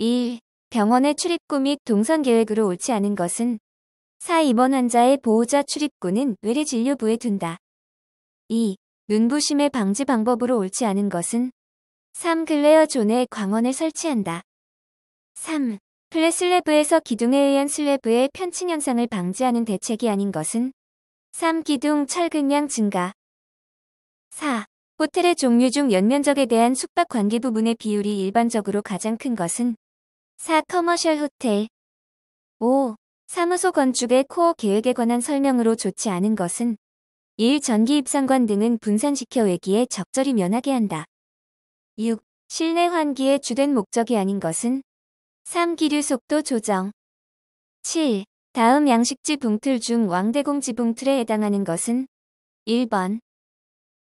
1. 병원의 출입구 및 동선 계획으로 옳지 않은 것은 4. 입원 환자의 보호자 출입구는 외래진료부에 둔다. 2. 눈부심의 방지 방법으로 옳지 않은 것은 3. 글레어 존에 광원을 설치한다. 3. 플랫 슬래브에서 기둥에 의한 슬래브의 편층 현상을 방지하는 대책이 아닌 것은 3. 기둥 철근량 증가 4. 호텔의 종류 중 연면적에 대한 숙박 관계 부분의 비율이 일반적으로 가장 큰 것은 4. 커머셜 호텔 5. 사무소 건축의 코어 계획에 관한 설명으로 좋지 않은 것은 1. 전기 입상관 등은 분산시켜 외기에 적절히 면하게 한다. 6. 실내 환기의 주된 목적이 아닌 것은 3. 기류 속도 조정 7. 다음 양식지 봉틀 중 왕대공지 봉틀에 해당하는 것은 1번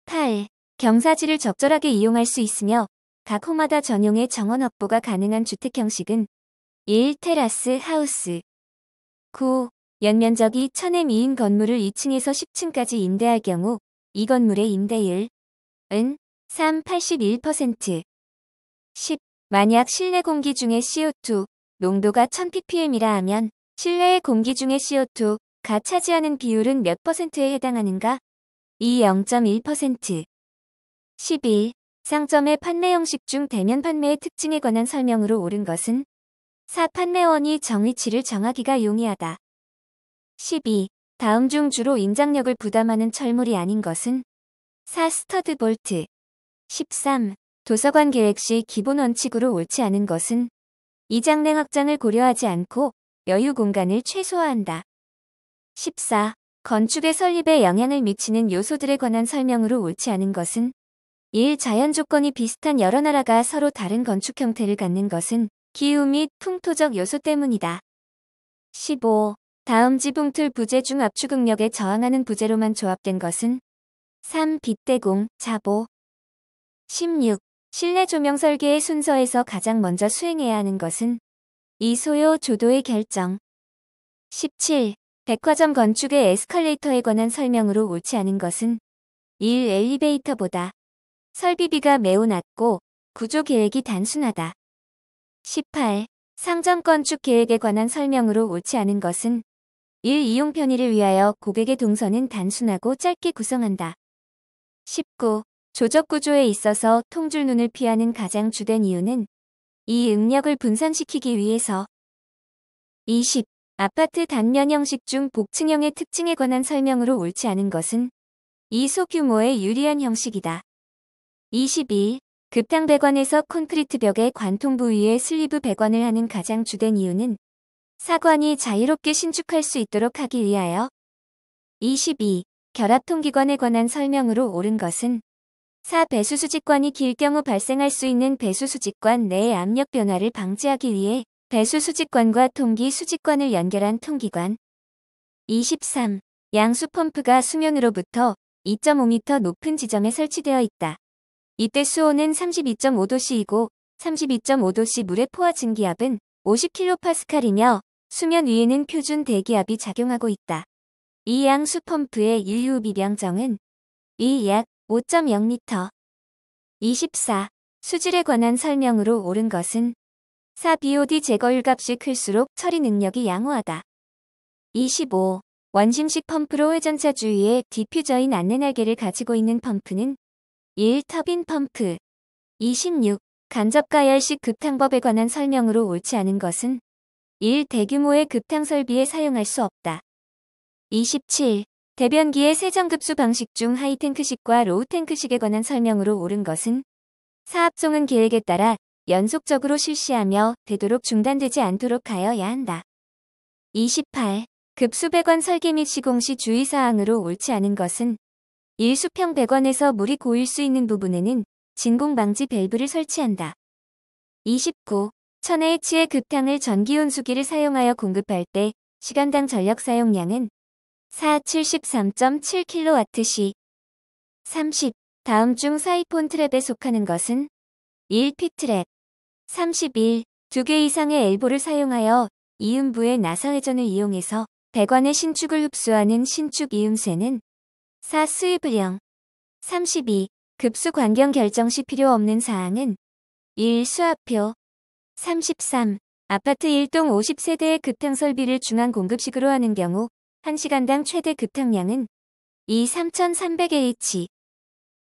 8. 경사지를 적절하게 이용할 수 있으며 각 호마다 전용의 정원 확보가 가능한 주택 형식은 1. 테라스 하우스 9. 연면적이 1000에 미인 건물을 2층에서 10층까지 임대할 경우 이 건물의 임대율은 3. 81% 10. 만약 실내 공기 중에 CO2 농도가 1000ppm이라 하면 실내의 공기 중에 CO2가 차지하는 비율은 몇 퍼센트에 해당하는가? 2. 0.1% 11. 상점의 판매 형식 중 대면 판매의 특징에 관한 설명으로 옳은 것은 4. 판매원이 정위치를 정하기가 용이하다. 12. 다음 중 주로 인장력을 부담하는 철물이 아닌 것은 4. 스터드 볼트 13. 도서관 계획 시 기본 원칙으로 옳지 않은 것은 2. 장냉 확장을 고려하지 않고 여유 공간을 최소화한다. 14. 건축의 설립에 영향을 미치는 요소들에 관한 설명으로 옳지 않은 것은 1. 자연 조건이 비슷한 여러 나라가 서로 다른 건축 형태를 갖는 것은 기후 및 풍토적 요소 때문이다. 15. 다음 지붕틀 부재 중 압축응력에 저항하는 부재로만 조합된 것은 3. 빗대공 자보 16. 실내 조명 설계의 순서에서 가장 먼저 수행해야 하는 것은 이소요 조도의 결정 17. 백화점 건축의 에스컬레이터에 관한 설명으로 옳지 않은 것은 1. 엘리베이터보다 설비비가 매우 낮고 구조 계획이 단순하다. 18. 상점 건축 계획에 관한 설명으로 옳지 않은 것은 1. 이용 편의를 위하여 고객의 동선은 단순하고 짧게 구성한다. 19. 조적 구조에 있어서 통줄 눈을 피하는 가장 주된 이유는 이 응력을 분산시키기 위해서 20. 아파트 단면 형식 중 복층형의 특징에 관한 설명으로 옳지 않은 것은 이 소규모의 유리한 형식이다. 22. 급탕 배관에서 콘크리트 벽의 관통 부위에 슬리브 배관을 하는 가장 주된 이유는 사관이 자유롭게 신축할 수 있도록 하기 위하여 22. 결합통기관에 관한 설명으로 옳은 것은 4. 배수수직관이 길 경우 발생할 수 있는 배수수직관 내의 압력 변화를 방지하기 위해 배수수직관과 통기수직관을 연결한 통기관 23. 양수펌프가 수면으로부터 2.5m 높은 지점에 설치되어 있다. 이때 수온은 32.5도씨이고 32.5도씨 물의 포화 증기압은 50kPa이며 수면 위에는 표준 대기압이 작용하고 있다. 이 양수 펌프의 인류 비량정은 이 약 5.0m 24. 수질에 관한 설명으로 옳은 것은 4. BOD 제거율 값이 클수록 처리 능력이 양호하다. 25. 원심식 펌프로 회전차 주위에 디퓨저인 안내 날개를 가지고 있는 펌프는 1. 터빈 펌프 26. 간접가열식 급탕법에 관한 설명으로 옳지 않은 것은 1. 대규모의 급탕 설비에 사용할 수 없다. 27. 대변기의 세정급수 방식 중 하이탱크식과 로우탱크식에 관한 설명으로 옳은 것은 사업종은 계획에 따라 연속적으로 실시하며 되도록 중단되지 않도록 하여야 한다. 28. 급수배관 설계 및 시공 시 주의사항으로 옳지 않은 것은 1수평 100원에서 물이 고일 수 있는 부분에는 진공방지 밸브를 설치한다. 29. 천혜의치의 급탕을 전기온수기를 사용하여 공급할 때 시간당 전력 사용량은 473.7kWh. 30. 다음 중 사이폰 트랩에 속하는 것은 1. p 트랩 31. 두 개 이상의 엘보를 사용하여 이음부의 나사 회전을 이용해서 배관의 신축을 흡수하는 신축 이음새는 4. 수입을령 32. 급수 관경 결정 시 필요 없는 사항은 1. 수화표 33. 아파트 1동 50세대의 급탕 설비를 중앙 공급식으로 하는 경우 1시간당 최대 급탕량은 2. 3300H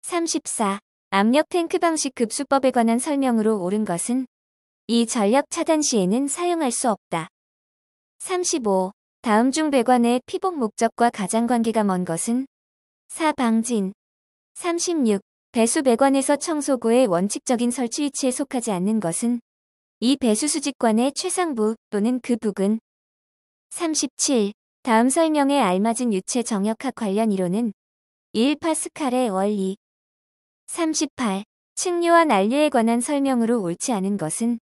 34. 압력 탱크 방식 급수법에 관한 설명으로 옳은 것은 이 전력 차단 시에는 사용할 수 없다. 35. 다음 중 배관의 피복 목적과 가장 관계가 먼 것은 4. 방진 36. 배수 배관에서 청소구의 원칙적인 설치 위치에 속하지 않는 것은 이 배수 수직관의 최상부 또는 그 부근 37. 다음 설명에 알맞은 유체 정역학 관련 이론은 1 파스칼의 원리 38. 층류와 난류에 관한 설명으로 옳지 않은 것은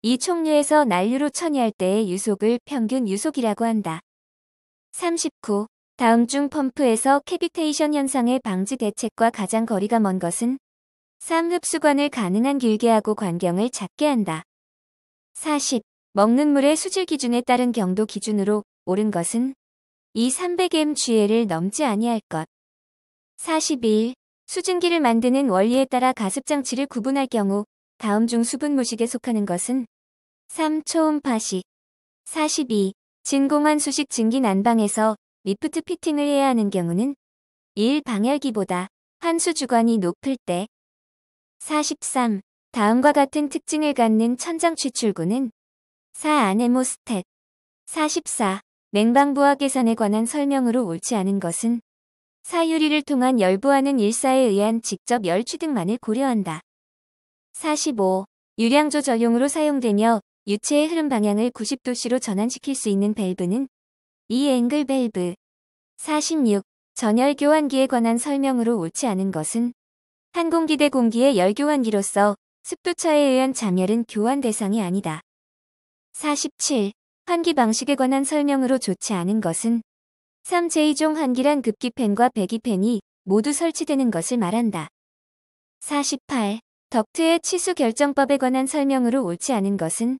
이 총류에서 난류로 천이할 때의 유속을 평균 유속이라고 한다. 39. 다음 중 펌프에서 캐비테이션 현상의 방지 대책과 가장 거리가 먼 것은 3. 흡수관을 가능한 길게 하고 관경을 작게 한다. 40. 먹는 물의 수질 기준에 따른 경도 기준으로 옳은 것은 이 300mg를 넘지 아니할 것. 42. 수증기를 만드는 원리에 따라 가습장치를 구분할 경우 다음 중 수분 무식에 속하는 것은 3. 초음파식 42. 진공한 수식 증기 난방에서 리프트 피팅을 해야 하는 경우는 1. 방열기보다 환수 주관이 높을 때 43. 다음과 같은 특징을 갖는 천장 취출구는 4. 아네모스탯 44. 냉방부하 개선에 관한 설명으로 옳지 않은 것은 사유리를 통한 열부하는 일사에 의한 직접 열 취득만을 고려한다. 45. 유량조 적용으로 사용되며 유체의 흐름 방향을 90도씨로 전환시킬 수 있는 밸브는 이 앵글 밸브 46. 전열 교환기에 관한 설명으로 옳지 않은 것은 항공기대 공기의 열 교환기로서 습도차에 의한 잠열은 교환 대상이 아니다. 47. 환기 방식에 관한 설명으로 좋지 않은 것은 3제2종 환기란 급기팬과 배기팬이 모두 설치되는 것을 말한다. 48. 덕트의 치수 결정법에 관한 설명으로 옳지 않은 것은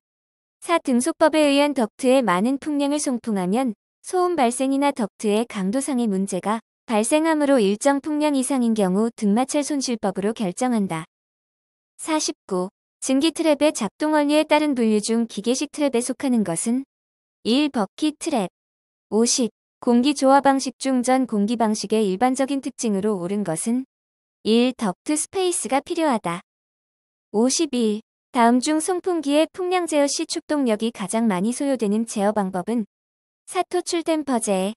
4등속법에 의한 덕트에 많은 풍량을 송풍하면 소음 발생이나 덕트의 강도상의 문제가 발생함으로 일정 풍량 이상인 경우 등마찰 손실법으로 결정한다. 49. 증기 트랩의 작동 원리에 따른 분류 중 기계식 트랩에 속하는 것은 1. 버킷 트랩 50. 공기 조화 방식 중 전 공기 방식의 일반적인 특징으로 옳은 것은 1. 덕트 스페이스가 필요하다. 51. 다음 중 송풍기의 풍량 제어 시 축동력이 가장 많이 소요되는 제어 방법은 사토 출된 퍼제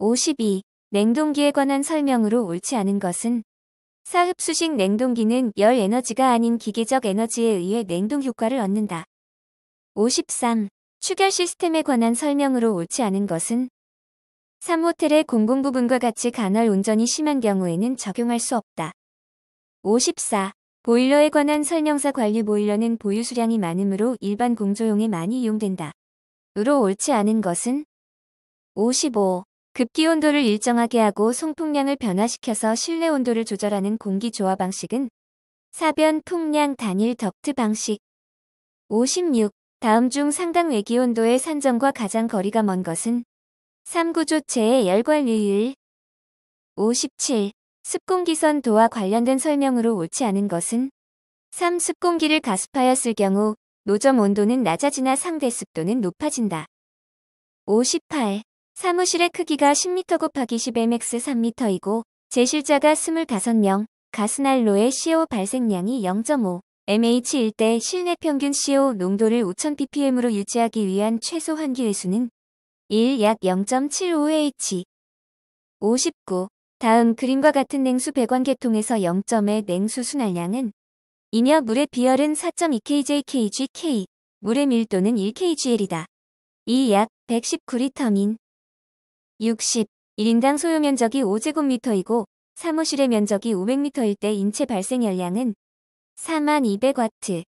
52. 냉동기에 관한 설명으로 옳지 않은 것은 사흡수식 냉동기는 열 에너지가 아닌 기계적 에너지에 의해 냉동 효과를 얻는다. 53. 추결 시스템에 관한 설명으로 옳지 않은 것은 3호텔의 공공 부분과 같이 간헐 운전이 심한 경우에는 적용할 수 없다. 54. 보일러에 관한 설명사 관리 보일러는 보유 수량이 많으므로 일반 공조용에 많이 이용된다. 으로 옳지 않은 것은 55. 급기 온도를 일정하게 하고 송풍량을 변화시켜서 실내 온도를 조절하는 공기 조화 방식은 사변 풍량 단일 덕트 방식 56. 다음 중 상당 외기 온도의 산정과 가장 거리가 먼 것은 3구조체의 열관리율 57. 습공기선 도와 관련된 설명으로 옳지 않은 것은 3. 습공기를 가습하였을 경우 노점 온도는 낮아지나 상대 습도는 높아진다. 58. 사무실의 크기가 10m 곱하기 10mx 3m이고 제실자가 25명, 가스난로의 CO 발생량이 0.5. MH1 대 실내 평균 CO 농도를 5000ppm으로 유지하기 위한 최소 환기회수는 1. 약 0.75H 59. 다음 그림과 같은 냉수 배관 계통에서 0점의 냉수 순환량은 이며 물의 비열은 4.2kJkgK, 물의 밀도는 1kgl이다. 이 약 119리터민 60. 1인당 소요 면적이 5제곱미터이고 사무실의 면적이 500m일 때 인체 발생 열량은 4200와트.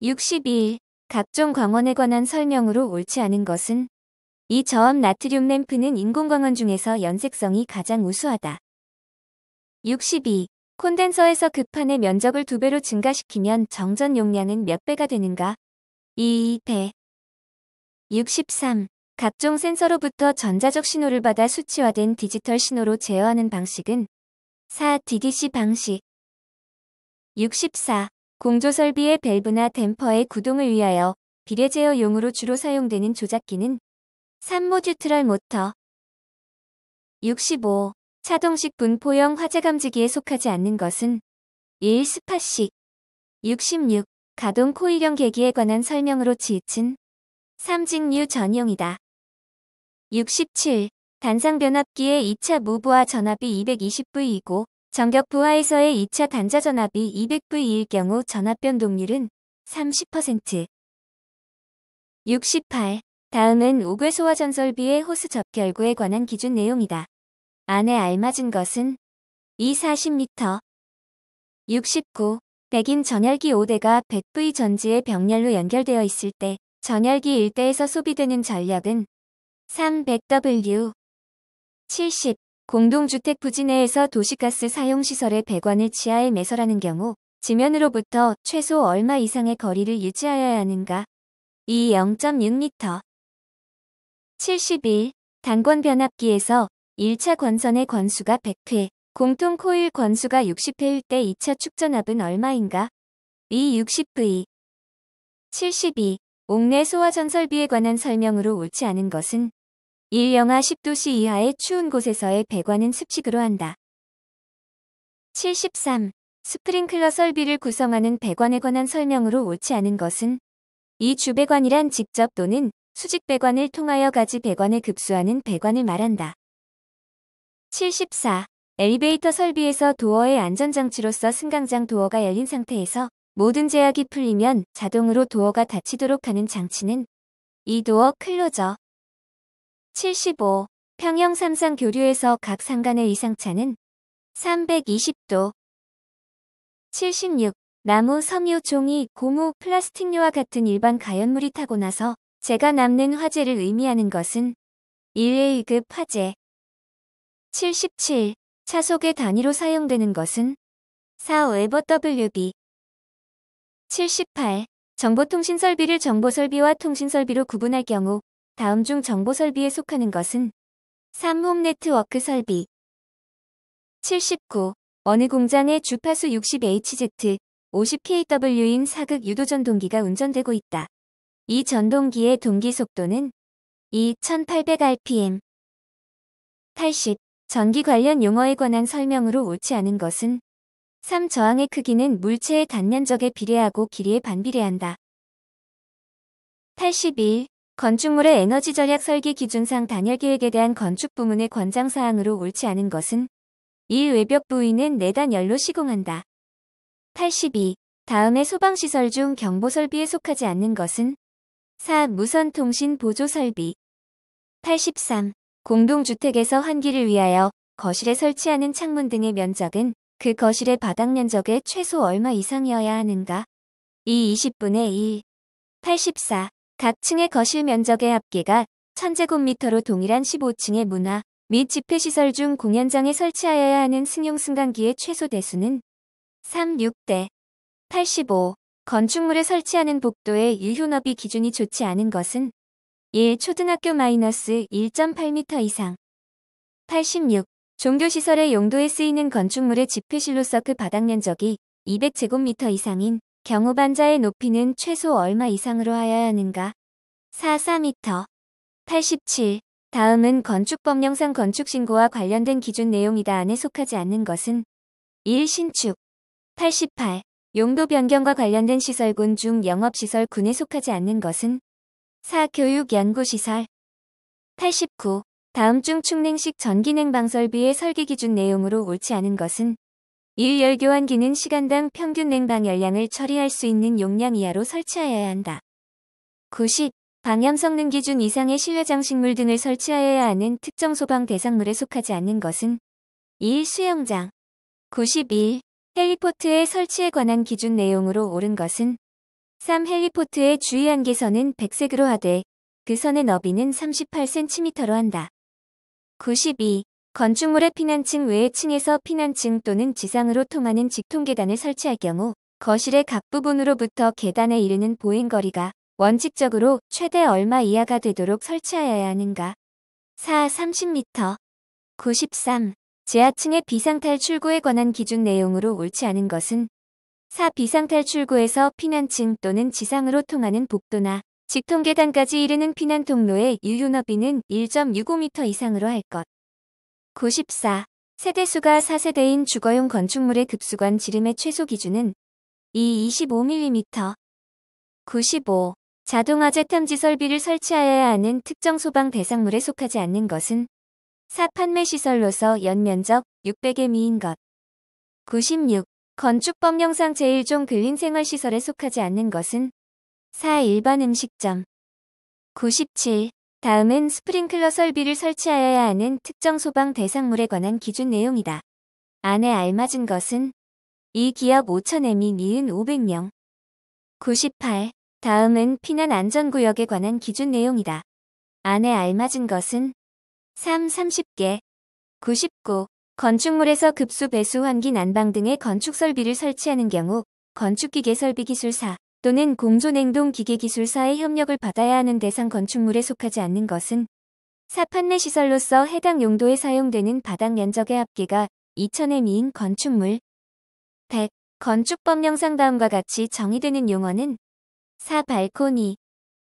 62일. 각종 광원에 관한 설명으로 옳지 않은 것은 이 저압 나트륨 램프는 인공광원 중에서 연색성이 가장 우수하다. 62. 콘덴서에서 급판의 그 면적을 두배로 증가시키면 정전 용량은 몇 배가 되는가? 2배 63. 각종 센서로부터 전자적 신호를 받아 수치화된 디지털 신호로 제어하는 방식은 4DDC 방식 64. 공조설비의 밸브나 댐퍼의 구동을 위하여 비례 제어용으로 주로 사용되는 조작기는 3모듀트럴 모터 65. 차동식 분포형 화재감지기에 속하지 않는 것은 1. 스팟식 66. 가동 코일형 계기에 관한 설명으로 지읒은 삼직류 전용이다. 67. 단상 변압기의 2차 무부하 전압이 220V이고 전격 부하에서의 2차 단자 전압이 200V일 경우 전압 변동률은 30%. 68. 다음은 오괴소화 전설비의 호스 접결구에 관한 기준 내용이다. 안에 알맞은 것은 이 40m 69 백인 전열기 5대가 100V 전지의 병렬로 연결되어 있을 때 전열기 1대에서 소비되는 전력은 300W 70 공동주택 부지 내에서 도시가스 사용시설의 배관을 지하에 매설하는 경우 지면으로부터 최소 얼마 이상의 거리를 유지하여야 하는가? 이 0.6m 71. 단권 변압기에서 1차 권선의 권수가 100회, 공통 코일 권수가 60회일 때 2차 축전압은 얼마인가? B 6 0 v 72. 옥내 소화전설비에 관한 설명으로 옳지 않은 것은 1. 영하 10도씨 이하의 추운 곳에서의 배관은 습식으로 한다. 73. 스프링클러 설비를 구성하는 배관에 관한 설명으로 옳지 않은 것은 이 주배관이란 직접 또는 수직배관을 통하여 가지 배관에 급수하는 배관을 말한다. 74. 엘리베이터 설비에서 도어의 안전장치로서 승강장 도어가 열린 상태에서 모든 제약이 풀리면 자동으로 도어가 닫히도록 하는 장치는 이 도어 클로저. 75. 평형 3상 교류에서 각 상간의 이상차는 320도. 76. 나무, 섬유, 종이, 고무, 플라스틱류와 같은 일반 가연물이 타고 나서 제가 남는 화재를 의미하는 것은 1A급 화재. 77. 차속의 단위로 사용되는 것은 4. 웨버 WB 78. 정보통신설비를 정보설비와 통신설비로 구분할 경우 다음 중 정보설비에 속하는 것은 3. 홈 네트워크 설비 79. 어느 공장의 주파수 60Hz, 50kW인 사극 유도 전동기가 운전되고 있다. 이 전동기의 동기 속도는 2800rpm 80. 전기 관련 용어에 관한 설명으로 옳지 않은 것은 3. 저항의 크기는 물체의 단면적에 비례하고 길이에 반비례한다. 81. 건축물의 에너지 절약 설계 기준상 단열 계획에 대한 건축 부문의 권장 사항으로 옳지 않은 것은 1. 외벽 부위는 내단열로 시공한다. 82. 다음의 소방시설 중 경보설비에 속하지 않는 것은 4. 무선통신 보조설비 83. 공동주택에서 환기를 위하여 거실에 설치하는 창문 등의 면적은 그 거실의 바닥 면적의 최소 얼마 이상이어야 하는가? 이 20분의 1. 84. 각 층의 거실 면적의 합계가 1000제곱미터로 동일한 15층의 문화 및 집회시설 중 공연장에 설치하여야 하는 승용승강기의 최소 대수는 3. 6대 85. 건축물에 설치하는 복도의 유효너비 기준이 좋지 않은 것은 1. 예, 초등학교 마이너스 1.8m 이상 86. 종교시설의 용도에 쓰이는 건축물의 집회실로서 그 바닥 면적이 200제곱미터 이상인 경우 반자의 높이는 최소 얼마 이상으로 하여야 하는가? 44m 87. 다음은 건축법령상 건축신고와 관련된 기준 내용이다 안에 속하지 않는 것은 1. 신축 88. 용도 변경과 관련된 시설군 중 영업시설군에 속하지 않는 것은 4. 교육연구시설 89. 다음 중 충냉식 전기냉 방설비의 설계 기준 내용으로 옳지 않은 것은 1. 열교환기는 시간당 평균 냉방 열량을 처리할 수 있는 용량 이하로 설치하여야 한다. 90. 방염 성능 기준 이상의 실외 장식물 등을 설치하여야 하는 특정 소방 대상물에 속하지 않는 것은 1. 수영장 91. 헬리포트의 설치에 관한 기준 내용으로 옳은 것은 3. 헬리포트의 주의 한계선은 백색으로 하되 그 선의 너비는 38cm로 한다. 92. 건축물의 피난층 외의 층에서 피난층 또는 지상으로 통하는 직통계단을 설치할 경우 거실의 각 부분으로부터 계단에 이르는 보행거리가 원칙적으로 최대 얼마 이하가 되도록 설치하여야 하는가. 4. 30m 93. 지하층의 비상탈출구에 관한 기준 내용으로 옳지 않은 것은 4. 비상탈출구에서 피난층 또는 지상으로 통하는 복도나 직통 계단까지 이르는 피난 통로의 유효너비는 1.65m 이상으로 할 것. 94. 세대수가 4세대인 주거용 건축물의 급수관 지름의 최소 기준은 2. 25mm 95. 자동화재 탐지 설비를 설치하여야 하는 특정 소방 대상물에 속하지 않는 것은 4. 판매시설로서 연면적 600의 미인 것. 96. 건축법 영상 제1종 근린생활시설에 그 속하지 않는 것은 4. 일반 음식점 97. 다음은 스프링클러 설비를 설치하여야 하는 특정 소방 대상물에 관한 기준 내용이다. 안에 알맞은 것은 이 기업 5 0 0 0 m 및 이은 500명 98. 다음은 피난 안전구역에 관한 기준 내용이다. 안에 알맞은 것은 3. 30개 99. 건축물에서 급수 배수 환기 난방 등의 건축 설비를 설치하는 경우 건축기계 설비 기술사 또는 공조냉동 기계 기술사의 협력을 받아야 하는 대상 건축물에 속하지 않는 것은 사판매 시설로서 해당 용도에 사용되는 바닥 면적의 합계가 2000에 인 건축물 100 건축법 영상 다음과 같이 정의되는 용어는 4 발코니